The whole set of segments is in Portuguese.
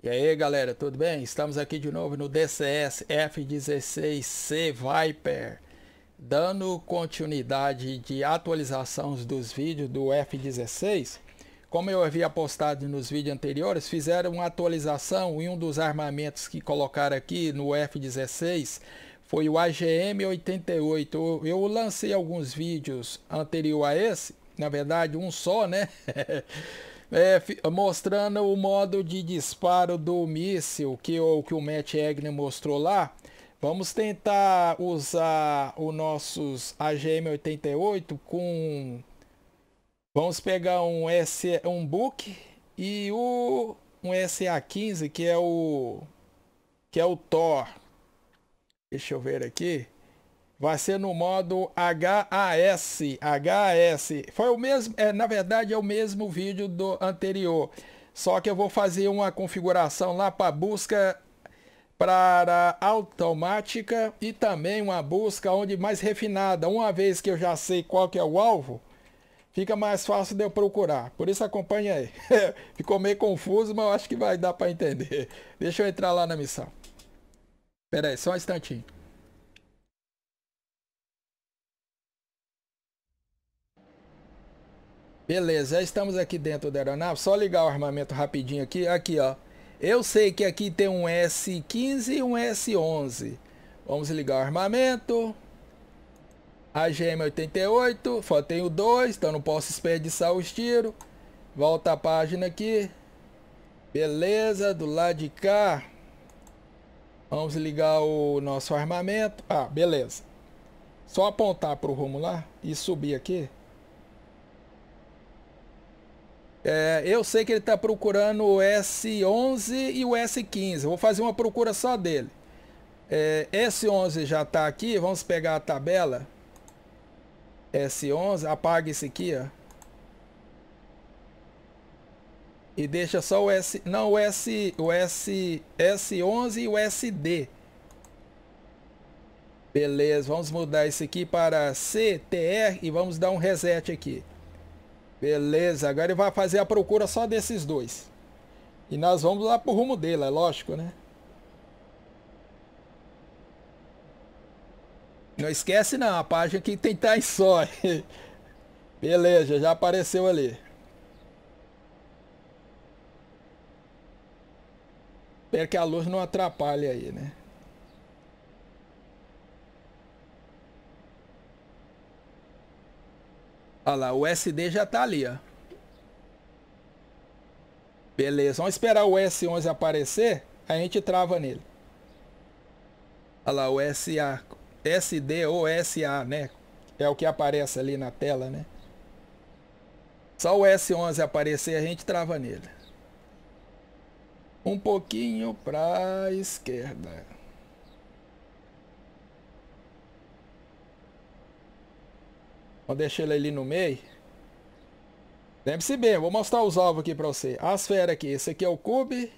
E aí galera, tudo bem? Estamos aqui de novo no DCS F16C Viper Dando continuidade de atualizações dos vídeos do F16 Como eu havia postado nos vídeos anteriores, fizeram uma atualização e um dos armamentos que colocaram aqui no F16 foi o AGM-88 Eu lancei alguns vídeos anterior a esse, na verdade um só né É, mostrando o modo de disparo do míssil que o, que o Matt Egner mostrou lá. Vamos tentar usar os nossos AGM-88 com... Vamos pegar um, S, um Book e o, um SA-15, que é o que é o Thor. Deixa eu ver aqui. Vai ser no modo HAS. HAS. Foi o mesmo, é, na verdade é o mesmo vídeo do anterior. Só que eu vou fazer uma configuração lá para busca para automática e também uma busca onde mais refinada. Uma vez que eu já sei qual que é o alvo, fica mais fácil de eu procurar. Por isso acompanha aí. Ficou meio confuso, mas eu acho que vai dar para entender. Deixa eu entrar lá na missão. Espera aí, só um instantinho. Beleza, já estamos aqui dentro da aeronave. Só ligar o armamento rapidinho aqui. Aqui, ó. Eu sei que aqui tem um S-15 e um S-11. Vamos ligar o armamento. A GM-88. Só tenho dois, então não posso desperdiçar os tiros. Volta a página aqui. Beleza, do lado de cá. Vamos ligar o nosso armamento. Ah, beleza. Só apontar para o rumo lá e subir aqui. É, eu sei que ele está procurando o S11 e o S15. Vou fazer uma procura só dele. É, S11 já está aqui. Vamos pegar a tabela. S11. Apaga esse aqui, ó. E deixa só o S... Não, o S... O S... S11 e o SD. Beleza. Vamos mudar esse aqui para CTR e vamos dar um reset aqui. Beleza, agora ele vai fazer a procura só desses dois. E nós vamos lá pro rumo dele, é lógico, né? Não esquece não, a página que tem tá em só. Beleza, já apareceu ali. Espero que a luz não atrapalhe aí, né? Olha lá, o SD já tá ali, ó. Beleza, vamos esperar o S11 aparecer, a gente trava nele. Olha lá, o SA, SD ou SA, né? É o que aparece ali na tela, né? Só o S11 aparecer, a gente trava nele. Um pouquinho pra esquerda. Vou deixar ele ali no meio. Lembre-se bem, vou mostrar os alvos aqui pra você. As feras aqui. Esse aqui é o cube.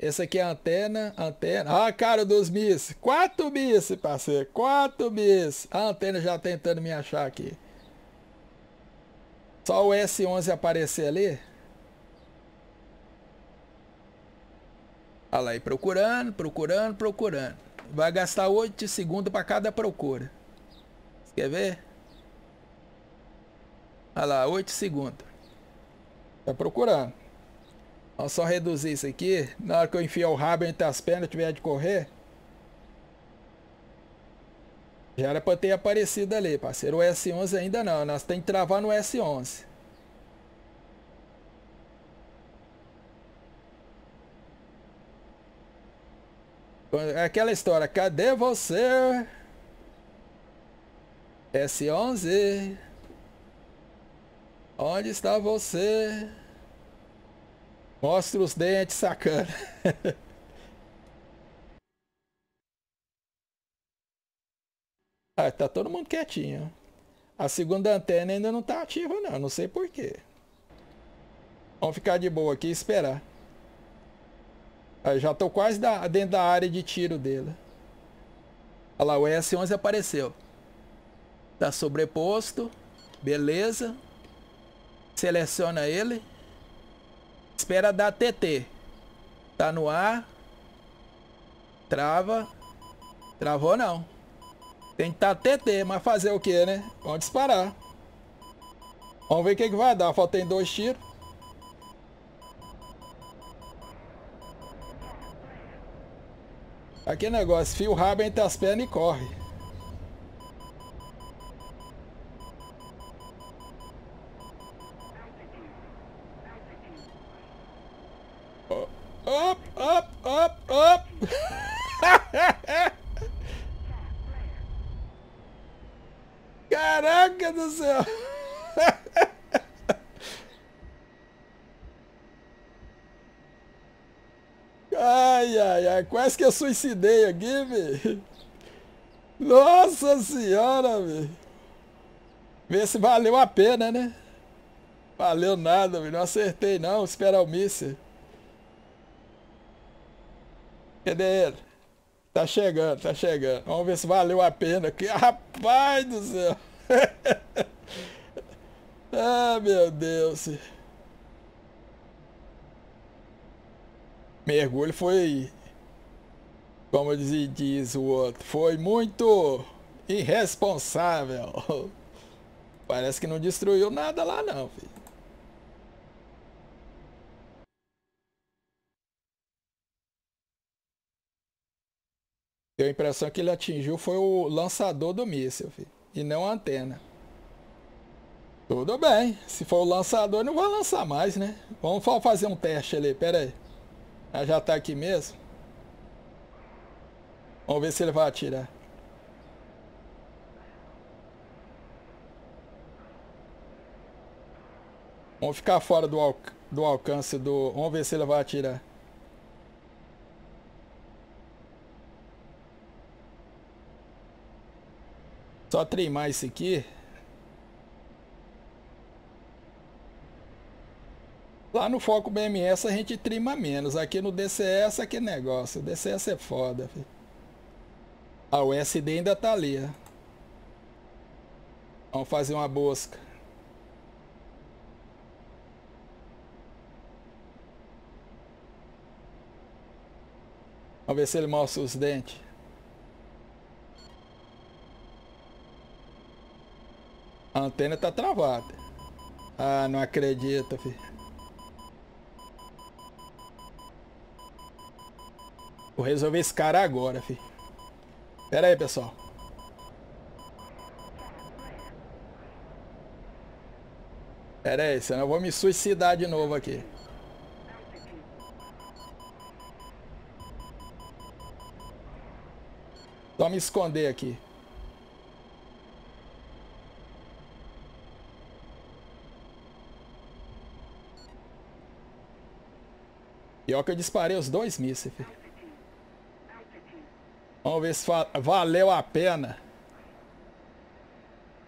Esse aqui é a antena. Antena. Ah, cara dos miss. Quatro miss, parceiro. Quatro miss. A antena já tentando me achar aqui. Só o S11 aparecer ali. Olha lá aí, procurando, procurando, procurando. Vai gastar 8 segundos para cada procura. Quer ver? Olha lá, 8 segundos. Tá procurando. Vamos só reduzir isso aqui. Na hora que eu enfiar o rabo entre as pernas, tiver de correr. Já era pra ter aparecido ali, parceiro. O S11 ainda não. Nós temos que travar no S11. É aquela história, cadê você? S11 Onde está você? Mostra os dentes, sacana. ah, tá todo mundo quietinho. A segunda antena ainda não tá ativa não, não sei porquê. Vamos ficar de boa aqui e esperar. Ah, já tô quase da, dentro da área de tiro dele. Olha lá, o S11 apareceu. Tá sobreposto. Beleza. Seleciona ele. Espera dar TT. Tá no ar. Trava. Travou não. Tem que tá TT, mas fazer o que, né? Vamos disparar. Vamos ver o que, que vai dar. Faltem dois tiros. Aqui é negócio, fio rápido rabo entre as pernas e corre. up, up. Caraca do céu. Ai, ai, ai, quase que eu suicidei aqui, velho. Nossa senhora, velho. Vê se valeu a pena, né? Valeu nada, velho. Não acertei não, esperar o míssil. Cadê ele? Tá chegando, tá chegando. Vamos ver se valeu a pena aqui. Rapaz do céu! ah, meu Deus! Mergulho foi, como diz, diz o outro, foi muito irresponsável. Parece que não destruiu nada lá não, filho. Deu a impressão que ele atingiu foi o lançador do míssil, filho, e não a antena. Tudo bem, se for o lançador não vai lançar mais, né? Vamos fazer um teste ali, pera aí. Ela já tá aqui mesmo. Vamos ver se ele vai atirar. Vamos ficar fora do, alc do alcance do... Vamos ver se ele vai atirar. Só trimar isso aqui. Lá no Foco BMS a gente trima menos. Aqui no DCS é que negócio. O DCS é foda, filho. A ah, USD ainda tá ali, ó. Vamos fazer uma busca. Vamos ver se ele mostra os dentes. A antena tá travada. Ah, não acredito, filho. Vou resolver esse cara agora, filho. Pera aí, pessoal. Pera aí, senão eu vou me suicidar de novo aqui. Só me esconder aqui. E ó que eu disparei os dois mísseis. Vamos ver se valeu a pena.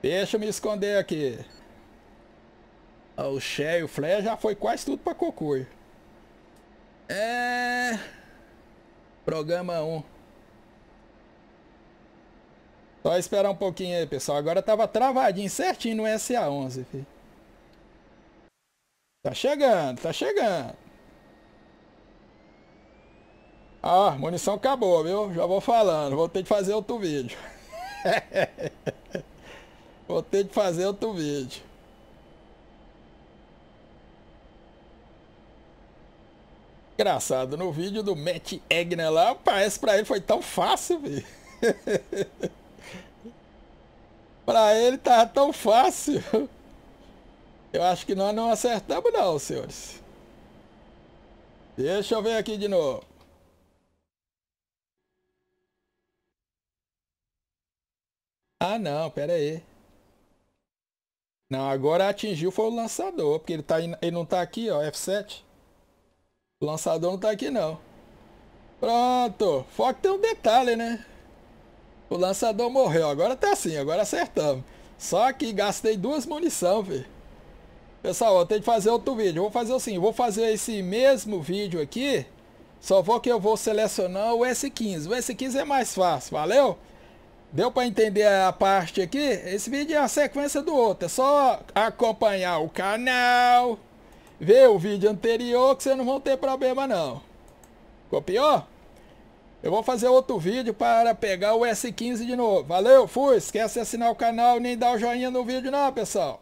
Deixa eu me esconder aqui. Ah, o Shea e o Flair já foi quase tudo pra Cocur. É... Programa 1. Só esperar um pouquinho aí, pessoal. Agora tava travadinho certinho no SA11, filho. Tá chegando, tá chegando. Ah, munição acabou, viu? Já vou falando. Vou ter que fazer outro vídeo. vou ter que fazer outro vídeo. Engraçado, no vídeo do Matt Egner lá, parece pra ele foi tão fácil, Para pra ele tava tão fácil. Eu acho que nós não acertamos não, senhores. Deixa eu ver aqui de novo. Ah, não, pera aí. Não, agora atingiu foi o lançador, porque ele, tá, ele não tá aqui, ó, F7. O lançador não tá aqui, não. Pronto. Foco tem um detalhe, né? O lançador morreu. Agora tá assim, agora acertamos. Só que gastei duas munição, velho. Pessoal, eu tenho que fazer outro vídeo. Vou fazer assim, vou fazer esse mesmo vídeo aqui. Só vou que eu vou selecionar o S15. O S15 é mais fácil, valeu? Deu para entender a parte aqui? Esse vídeo é a sequência do outro. É só acompanhar o canal, ver o vídeo anterior que vocês não vão ter problema não. Copiou? Eu vou fazer outro vídeo para pegar o S15 de novo. Valeu, fui! Esquece de assinar o canal nem dar o joinha no vídeo não, pessoal.